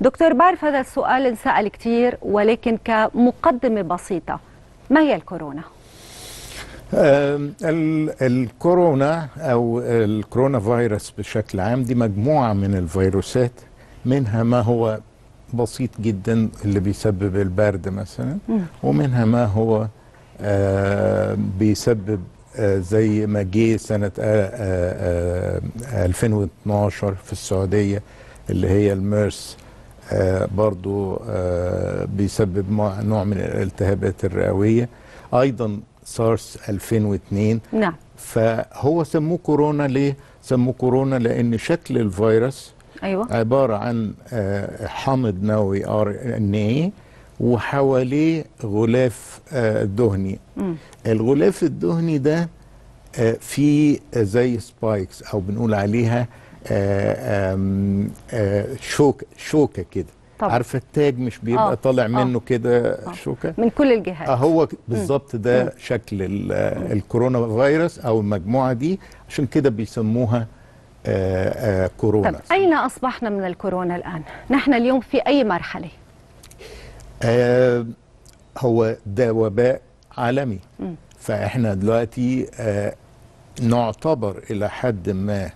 دكتور بعرف هذا السؤال انسأل كثير ولكن كمقدمة بسيطة ما هي الكورونا؟ الكورونا أو الكورونا فيروس بشكل عام دي مجموعة من الفيروسات منها ما هو بسيط جدا اللي بيسبب البرد مثلا ومنها ما هو بيسبب زي ما جه سنة 2012 في السعودية اللي هي الميرس آه، برضو آه، بيسبب نوع من الالتهابات الرئوية أيضا سارس 2002 نعم فهو سموه كورونا ليه؟ سموه كورونا لأن شكل الفيروس أيوة. عبارة عن آه، حامض نووي ار ان اي وحواليه غلاف دهني م. الغلاف الدهني ده فيه زي سبايكس أو بنقول عليها آه، آه، شوكه شوكه كده عارفه التاج مش بيبقى آه. طالع منه آه. كده آه. شوكه من كل الجهات اهو آه، بالظبط ده مم. شكل الكورونا فيروس او المجموعه دي عشان كده بيسموها آآ آآ كورونا طب اين اصبحنا من الكورونا الان نحن اليوم في اي مرحله هو ده وباء عالمي مم. فاحنا دلوقتي نعتبر الى حد ما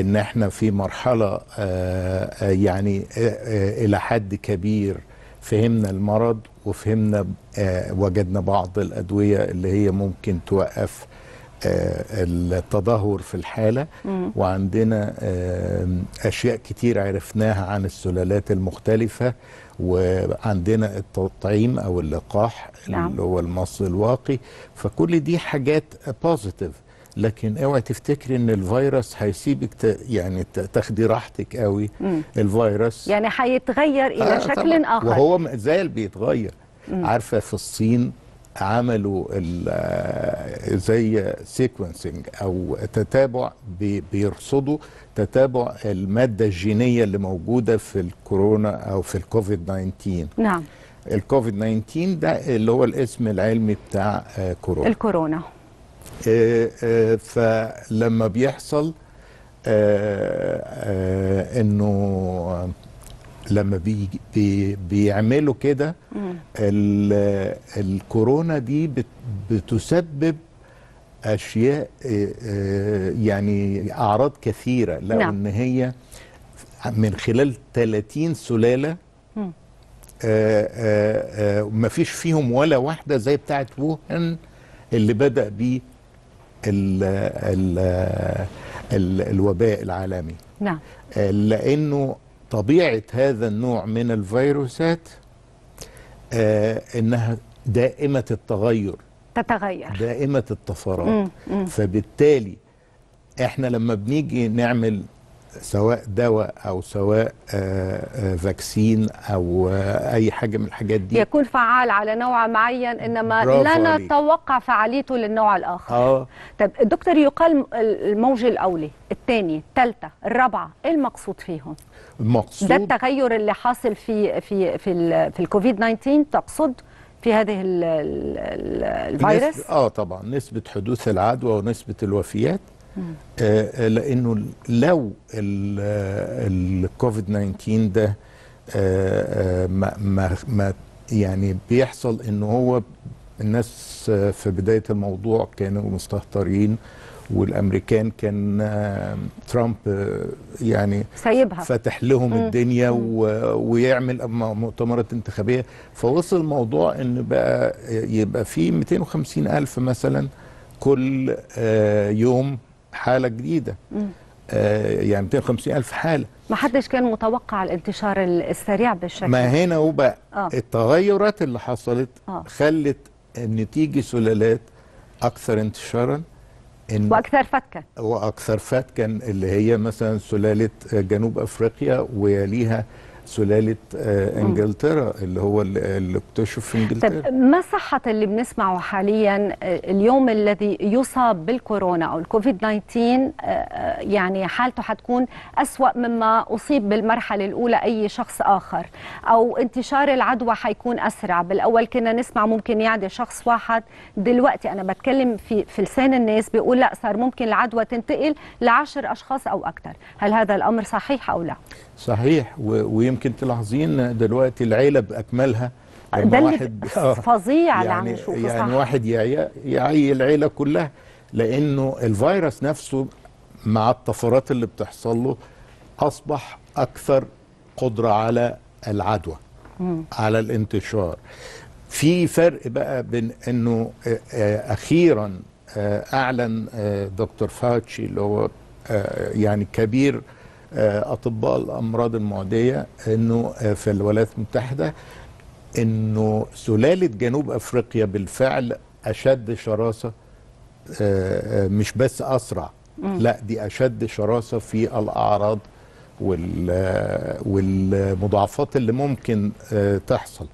ان احنا في مرحله آه، آه، يعني آه، الى حد كبير فهمنا المرض وفهمنا وجدنا بعض الادويه اللي هي ممكن توقف التدهور في الحالة وعندنا أشياء كتير عرفناها عن السلالات المختلفة وعندنا التطعيم أو اللقاح نعم. اللي هو المصل الواقي فكل دي حاجات بوزيتيف لكن اوعي تفتكري ان الفيروس هيسيبك ت... يعني تاخدي راحتك قوي مم. الفيروس يعني هيتغير الى آه شكل طبعا. اخر وهو زال بيتغير مم. عارفه في الصين عملوا آه، زي سيكونسنج او تتابع بيرصدوا تتابع الماده الجينيه اللي موجوده في الكورونا او في الكوفيد 19 نعم الكوفيد 19 ده اللي هو الاسم العلمي بتاع آه، كورونا الكورونا إيه، إيه، فلما بيحصل إيه، انه لما بيجي بي بيعملوا كده الكورونا دي بتسبب اشياء يعني اعراض كثيره لو نعم. ان هي من خلال 30 سلاله ما فيش فيهم ولا واحده زي بتاعه ووهان اللي بدا بيه الـ الـ الـ الوباء العالمي نعم آه، لأنه طبيعة هذا النوع من الفيروسات آه، إنها دائمة التغير تتغير دائمة الطفرات فبالتالي احنا لما بنيجي نعمل سواء دواء او سواء فاكسين آه، آه، او آه، اي حاجه من الحاجات دي يكون فعال على نوع معين انما لا نتوقع فعاليته للنوع الاخر اه طب الدكتور يقال الموج الاولي الثاني الثالثه الرابعه ايه المقصود فيهم المقصود ده التغير اللي حاصل في في في, في الكوفيد 19 تقصد في هذه الفيروس اه طبعا نسبه حدوث العدوى ونسبه الوفيات آه، آه، لانه لو الكوفيد 19 آه، ده ما ما يعني بيحصل ان هو الناس في بدايه الموضوع كانوا مستهترين والامريكان كان ترامب يعني سايبها فاتح لهم الدنيا ويعمل مؤتمرات انتخابيه فوصل الموضوع ان بقى يبقى في 250 الف مثلا كل يوم حاله جديده آه يعني 250 الف حاله ما حدش كان متوقع الانتشار السريع بالشكل ما هنا وبقى آه. التغيرات اللي حصلت آه. خلت ان تيجي سلالات اكثر انتشارا إن واكثر فتكا واكثر فتكا اللي هي مثلا سلاله جنوب افريقيا ويليها سلاله آه، انجلترا اللي هو اللي اكتشف في طيب، انجلترا طب ما صحه اللي بنسمعه حاليا آه، اليوم الذي يصاب بالكورونا او الكوفيد 19 آه، يعني حالته حتكون اسوا مما اصيب بالمرحله الاولى اي شخص اخر او انتشار العدوى حيكون اسرع بالاول كنا نسمع ممكن يعدي شخص واحد دلوقتي انا بتكلم في في لسان الناس بيقول لا صار ممكن العدوى تنتقل لعشر اشخاص او اكثر هل هذا الامر صحيح او لا صحيح و... يمكن تلاحظين دلوقتي العيله باكملها ده واحد آه، فظيع يعني اللي عم يعني صح. واحد يعي, يعي العيله كلها لانه الفيروس نفسه مع الطفرات اللي بتحصل له اصبح اكثر قدره على العدوى مم. على الانتشار في فرق بقى بين انه آه، آه، اخيرا اعلن دكتور فاتشي اللي هو يعني كبير آه، اطباء الامراض المعديه انه آه، في الولايات المتحده انه سلاله جنوب افريقيا بالفعل اشد شراسه آه، مش بس اسرع لا دي اشد شراسه في الاعراض والمضاعفات اللي ممكن تحصل